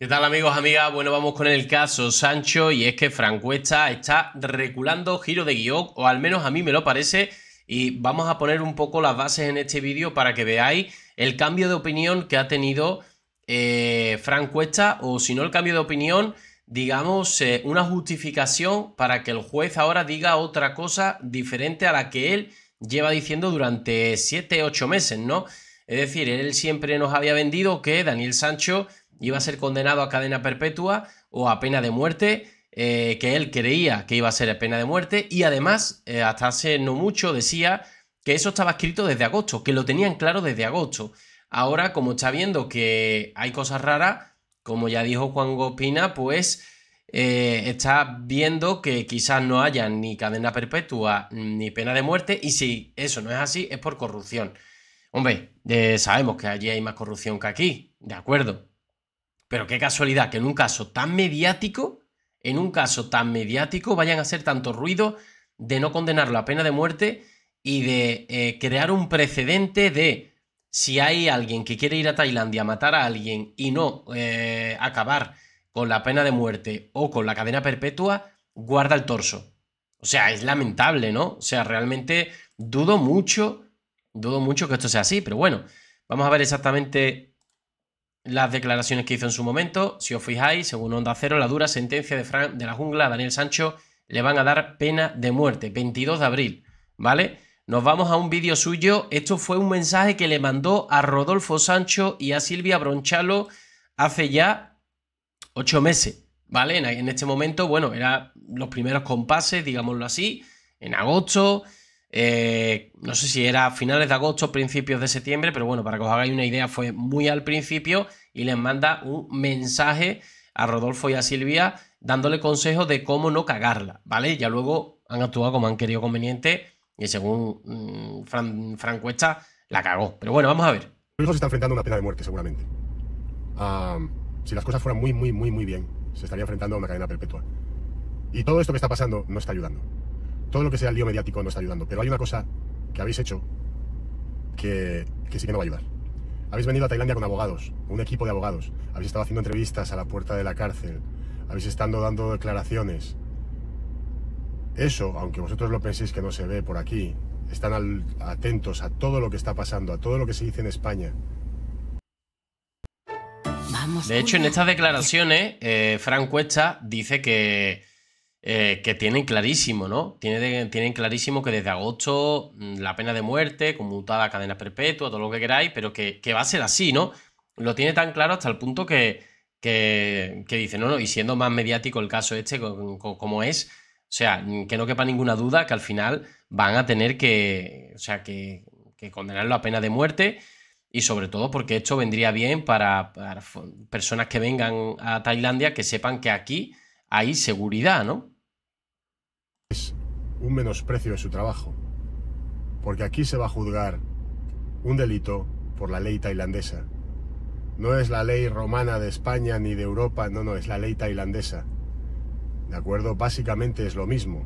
¿Qué tal amigos, amigas? Bueno, vamos con el caso Sancho y es que Francuesta está reculando giro de guión, o al menos a mí me lo parece, y vamos a poner un poco las bases en este vídeo para que veáis el cambio de opinión que ha tenido eh, Francuesta, o si no el cambio de opinión, digamos, eh, una justificación para que el juez ahora diga otra cosa diferente a la que él lleva diciendo durante 7-8 meses, ¿no? Es decir, él siempre nos había vendido que Daniel Sancho iba a ser condenado a cadena perpetua o a pena de muerte, eh, que él creía que iba a ser pena de muerte, y además, eh, hasta hace no mucho, decía que eso estaba escrito desde agosto, que lo tenían claro desde agosto. Ahora, como está viendo que hay cosas raras, como ya dijo Juan Gopina, pues eh, está viendo que quizás no haya ni cadena perpetua mm, ni pena de muerte, y si eso no es así, es por corrupción. Hombre, sabemos que allí hay más corrupción que aquí, de acuerdo, pero qué casualidad que en un caso tan mediático, en un caso tan mediático, vayan a hacer tanto ruido de no condenarlo a pena de muerte y de eh, crear un precedente de si hay alguien que quiere ir a Tailandia a matar a alguien y no eh, acabar con la pena de muerte o con la cadena perpetua, guarda el torso. O sea, es lamentable, ¿no? O sea, realmente dudo mucho, dudo mucho que esto sea así, pero bueno, vamos a ver exactamente las declaraciones que hizo en su momento. Si os fijáis, según Onda Cero, la dura sentencia de, Fran, de la jungla a Daniel Sancho le van a dar pena de muerte, 22 de abril, ¿vale? Nos vamos a un vídeo suyo. Esto fue un mensaje que le mandó a Rodolfo Sancho y a Silvia Bronchalo hace ya ocho meses, ¿vale? En, este momento, bueno, eran los primeros compases, digámoslo así, en agosto. Eh, no sé si era finales de agosto, o principios de septiembre, pero bueno, para que os hagáis una idea, fue muy al principio y les manda un mensaje a Rodolfo y a Silvia dándole consejos de cómo no cagarla, ¿vale? Ya luego han actuado como han querido conveniente y según mmm, la cagó. Pero bueno, vamos a ver. Rodolfo se está enfrentando a una pena de muerte, seguramente. si las cosas fueran muy, muy, muy, muy bien, se estaría enfrentando a una cadena perpetua. Y todo esto que está pasando no está ayudando todo lo que sea el lío mediático no está ayudando. Pero hay una cosa que habéis hecho que, que sí que no va a ayudar. Habéis venido a Tailandia con abogados, un equipo de abogados. Habéis estado haciendo entrevistas a la puerta de la cárcel. Habéis estado dando declaraciones. Eso, aunque vosotros lo penséis que no se ve por aquí, están atentos a todo lo que está pasando, a todo lo que se dice en España. Vamos, de hecho, en estas declaraciones, eh, Frank Cuesta dice que eh, que tienen clarísimo, ¿no? Tienen, clarísimo que desde agosto mm, la pena de muerte, conmutada cadena perpetua, todo lo que queráis, pero que, va a ser así, ¿no? Lo tiene tan claro hasta el punto que, que, dice, no, no, y siendo más mediático el caso este como es, o sea, mm, que no quepa ninguna duda que al final van a tener que, o sea, que, condenarlo a pena de muerte y sobre todo porque esto vendría bien para, personas que vengan a Tailandia que sepan que aquí hay seguridad, ¿no? Es un menosprecio de su trabajo, porque aquí se va a juzgar un delito por la ley tailandesa. No es la ley romana de España ni de Europa, no, no, es la ley tailandesa. ¿De acuerdo? Básicamente es lo mismo,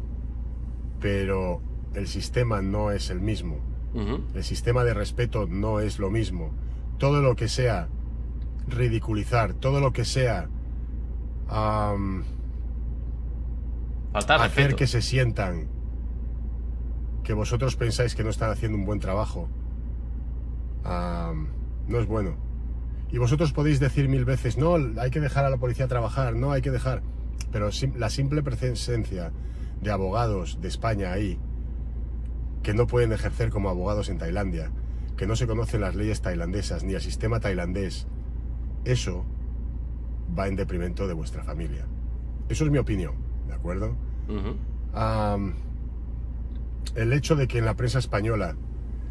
pero el sistema no es el mismo. El sistema de respeto no es lo mismo. Todo lo que sea ridiculizar, todo lo que sea hacer que se sientan que vosotros pensáis que no están haciendo un buen trabajo. no es bueno. Y vosotros podéis decir mil veces, no, hay que dejar a la policía trabajar, no, hay que dejar. Pero la simple presencia de abogados de España ahí, que no pueden ejercer como abogados en Tailandia, que no se conocen las leyes tailandesas ni el sistema tailandés, eso va en deprimento de vuestra familia. Eso es mi opinión acuerdo? el hecho de que en la prensa española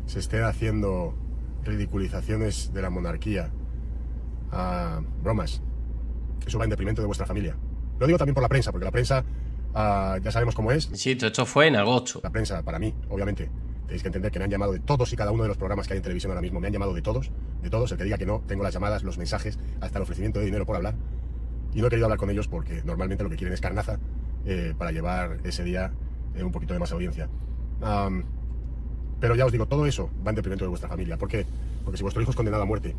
se esté haciendo ridiculizaciones de la monarquía, ah, bromas, eso va en deprimento de vuestra familia. Lo digo también por la prensa, porque la prensa ah, ya sabemos cómo es. Sí, esto fue en agosto. La prensa, para mí, obviamente. Tenéis que entender que me han llamado de todos y cada uno de los programas que hay en televisión ahora mismo. Me han llamado de todos, de todos. El que diga que no, tengo las llamadas, los mensajes, hasta el ofrecimiento de dinero por hablar. Y no he querido hablar con ellos porque normalmente lo que quieren es carnaza eh, para llevar ese día eh, un poquito de más audiencia. pero ya os digo, todo eso va en detrimento de vuestra familia. ¿Por qué? Porque si vuestro hijo es condenado a muerte,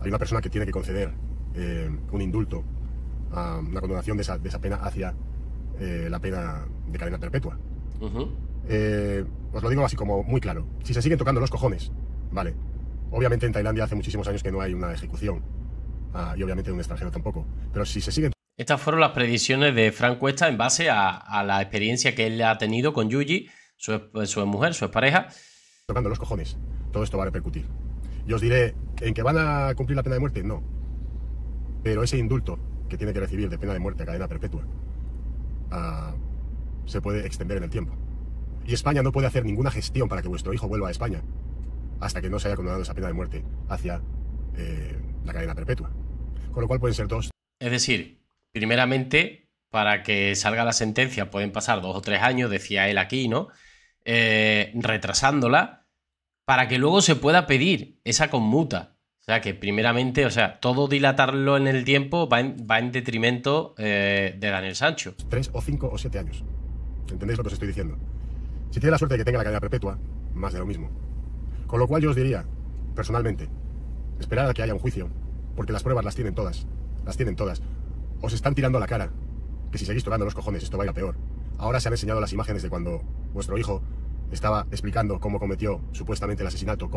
hay una persona que tiene que conceder eh, un indulto, una condonación de esa, de esa pena hacia la pena de cadena perpetua. os lo digo así como muy claro. Si se siguen tocando los cojones, vale. Obviamente en Tailandia hace muchísimos años que no hay una ejecución. Ah, y obviamente en un extranjero tampoco. Pero si se siguen estas fueron las predicciones de Frank Cuesta en base a, la experiencia que él ha tenido con Yuji, su, su mujer, su pareja. Tocando los cojones, todo esto va a repercutir. Y os diré, ¿en que van a cumplir la pena de muerte? No. Pero ese indulto que tiene que recibir de pena de muerte a cadena perpetua ah, se puede extender en el tiempo. Y España no puede hacer ninguna gestión para que vuestro hijo vuelva a España hasta que no se haya condenado esa pena de muerte hacia eh, la cadena perpetua. Con lo cual pueden ser dos. Es decir, Primeramente, para que salga la sentencia pueden pasar dos o tres años, decía él aquí, ¿no? Eh, retrasándola, para que luego se pueda pedir esa conmuta. O sea que primeramente, o sea, todo dilatarlo en el tiempo va en, va en detrimento eh, de Daniel Sancho. Tres o cinco o siete años. ¿Entendéis lo que os estoy diciendo? Si tiene la suerte de que tenga la cadena perpetua, más de lo mismo. Con lo cual yo os diría, personalmente, esperar a que haya un juicio, porque las pruebas las tienen todas. Las tienen todas. Os están tirando la cara. Que si seguís tocando los cojones, esto va peor. Ahora se han enseñado las imágenes de cuando vuestro hijo estaba explicando cómo cometió supuestamente el asesinato,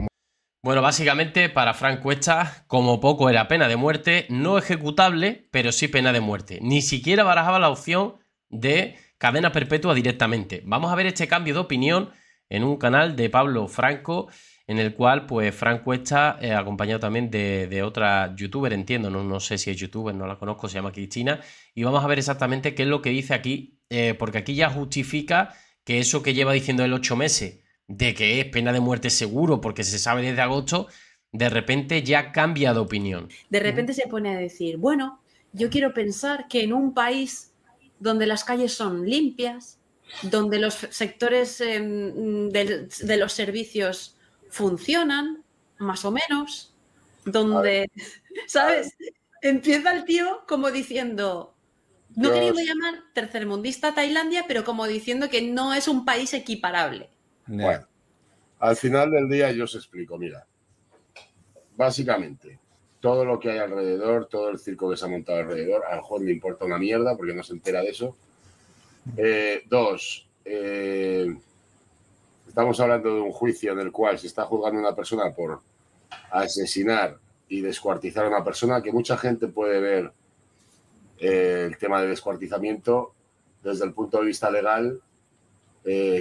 Bueno, básicamente para Frank Cuesta, como poco era pena de muerte, no ejecutable, pero sí pena de muerte. Ni siquiera barajaba la opción de cadena perpetua directamente. Vamos a ver este cambio de opinión en un canal de Pablo Franco, en el cual pues Franco está eh, acompañado también de, otra youtuber, entiendo, no, sé si es youtuber, no la conozco, se llama Cristina, y vamos a ver exactamente qué es lo que dice aquí, eh, porque aquí ya justifica que eso que lleva diciendo el ocho meses, de que es pena de muerte seguro, porque se sabe desde agosto, de repente ya cambia de opinión. De repente se pone a decir, bueno, yo quiero pensar que en un país donde las calles son limpias, donde los sectores eh, de, los servicios funcionan, más o menos, donde, ¿sabes? Empieza el tío como diciendo, no Dios. quería llamar tercermundista a Tailandia, pero como diciendo que no es un país equiparable. Bueno, al final del día yo os explico, mira, básicamente, todo lo que hay alrededor, todo el circo que se ha montado alrededor, a lo mejor le importa una mierda porque no se entera de eso, eh, dos, eh, estamos hablando de un juicio en el cual se está juzgando a una persona por asesinar y descuartizar a una persona, que mucha gente puede ver eh, el tema de descuartizamiento desde el punto de vista legal,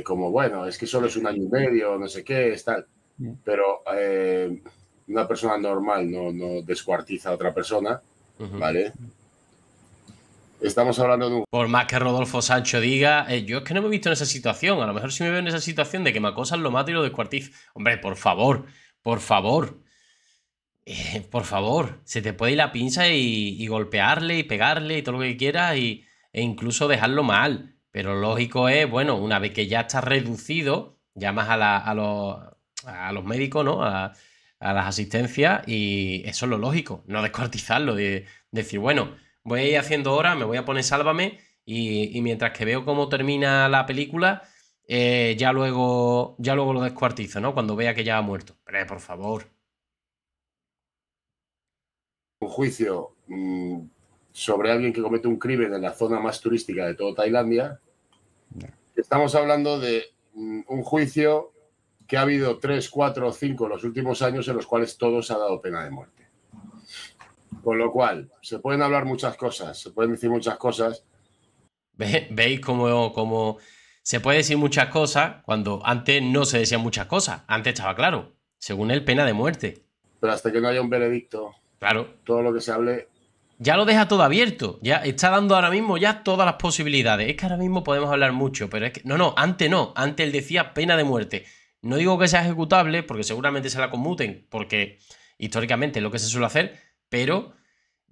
como bueno, es que solo es un año y medio, no sé qué, tal. Pero una persona normal no, no descuartiza a otra persona, ¿vale? Estamos hablando de un... Por más que Rodolfo Sancho diga, eh, yo es que no me he visto en esa situación. A lo mejor si me veo en esa situación de que me acosan, lo mato y lo descuartizo. Hombre, por favor, por favor. Eh, por favor, se te puede ir la pinza y, golpearle y pegarle y todo lo que quieras e incluso dejarlo mal. Pero lógico es, bueno, una vez que ya está reducido, llamas a, a, los, a los médicos, ¿no? A, las asistencias y eso es lo lógico, no descuartizarlo, decir, bueno, Voy a ir haciendo horas, me voy a poner Sálvame y, mientras que veo cómo termina la película, eh, ya, luego, ya luego lo descuartizo, ¿no? Cuando vea que ya ha muerto. Pero, por favor. Un juicio mm, sobre alguien que comete un crimen en la zona más turística de todo Tailandia. Estamos hablando de mm, un juicio que ha habido tres, cuatro, o cinco en los últimos años en los cuales todos ha dado pena de muerte. Con lo cual, se pueden hablar muchas cosas, se pueden decir muchas cosas. ¿Veis cómo, se puede decir muchas cosas cuando antes no se decían muchas cosas? Antes estaba claro, según él, pena de muerte. Pero hasta que no haya un veredicto, claro. todo lo que se hable... Ya lo deja todo abierto, ya está dando ahora mismo ya todas las posibilidades. Es que ahora mismo podemos hablar mucho, pero es que... No, no, antes no, antes él decía pena de muerte. No digo que sea ejecutable, porque seguramente se la conmuten, porque históricamente es lo que se suele hacer, pero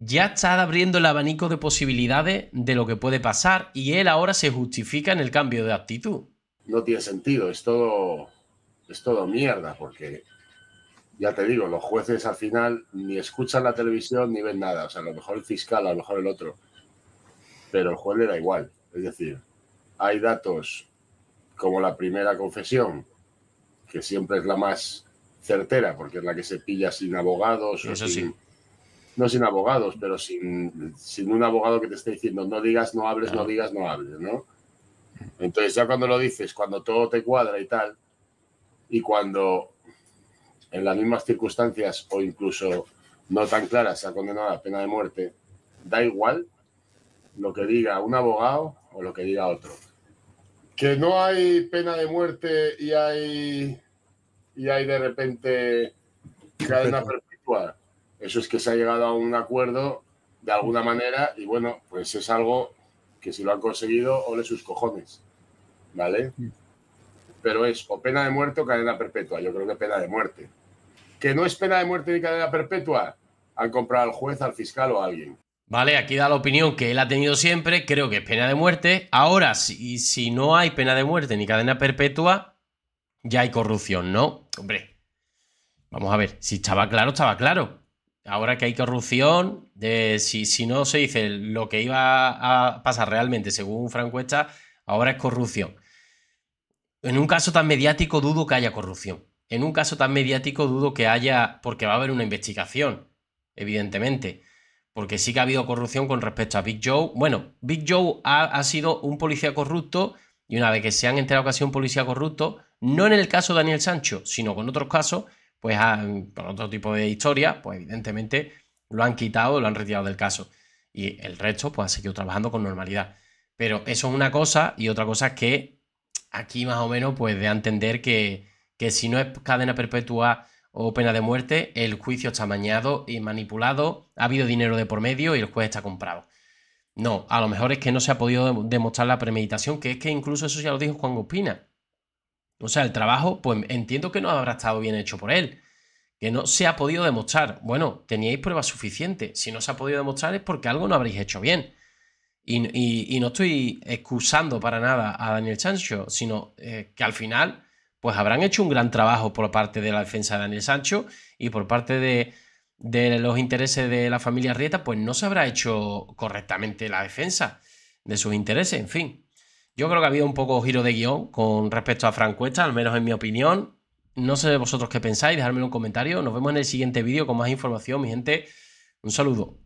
ya está abriendo el abanico de posibilidades de lo que puede pasar y él ahora se justifica en el cambio de actitud. No tiene sentido, es todo, es todo mierda, porque ya te digo, los jueces al final ni escuchan la televisión ni ven nada, o sea, a lo mejor el fiscal, a lo mejor el otro, pero el juez le da igual, es decir, hay datos como la primera confesión, que siempre es la más certera, porque es la que se pilla sin abogados Eso no sin abogados, pero sin, un abogado que te esté diciendo no digas, no hables, no digas, no hables, ¿no? Entonces ya cuando lo dices, cuando todo te cuadra y tal, y cuando en las mismas circunstancias o incluso no tan claras se ha condenado a pena de muerte, da igual lo que diga un abogado o lo que diga otro. Que no hay pena de muerte y hay y hay de repente cadena perpetua eso es que se ha llegado a un acuerdo de alguna manera y bueno, pues es algo que si lo han conseguido, ole sus cojones, ¿vale? Pero es o pena de muerte o cadena perpetua, yo creo que pena de muerte. Que no es pena de muerte ni cadena perpetua, han comprado al juez, al fiscal o a alguien. Vale, aquí da la opinión que él ha tenido siempre, creo que es pena de muerte. Ahora, si, si no hay pena de muerte ni cadena perpetua, ya hay corrupción, ¿no? Hombre, vamos a ver, si estaba claro, estaba claro ahora que hay corrupción, si, si, no se dice lo que iba a pasar realmente, según Franco Esta, ahora es corrupción. En un caso tan mediático dudo que haya corrupción. En un caso tan mediático dudo que haya, porque va a haber una investigación, evidentemente. Porque sí que ha habido corrupción con respecto a Big Joe. Bueno, Big Joe ha, ha sido un policía corrupto y una vez que se han enterado que ha sido un policía corrupto, no en el caso de Daniel Sancho, sino con otros casos, pues ah, por otro tipo de historia, pues evidentemente lo han quitado, lo han retirado del caso. Y el resto, pues ha seguido trabajando con normalidad. Pero eso es una cosa y otra cosa es que aquí más o menos, pues de entender que, que si no es cadena perpetua o pena de muerte, el juicio está mañado y manipulado, ha habido dinero de por medio y el juez está comprado. No, a lo mejor es que no se ha podido demostrar la premeditación, que es que incluso eso ya lo dijo Juan Gospina. O sea, el trabajo, pues entiendo que no habrá estado bien hecho por él, que no se ha podido demostrar. Bueno, teníais pruebas suficientes. Si no se ha podido demostrar es porque algo no habréis hecho bien. Y, no estoy excusando para nada a Daniel Sancho, sino eh, que al final, pues habrán hecho un gran trabajo por parte de la defensa de Daniel Sancho y por parte de, de los intereses de la familia Rieta, pues no se habrá hecho correctamente la defensa de sus intereses, en fin. Yo creo que ha habido un poco giro de guión con respecto a Frank Cuesta, al menos en mi opinión. No sé vosotros qué pensáis, dejadme un comentario. Nos vemos en el siguiente vídeo con más información, mi gente. Un saludo.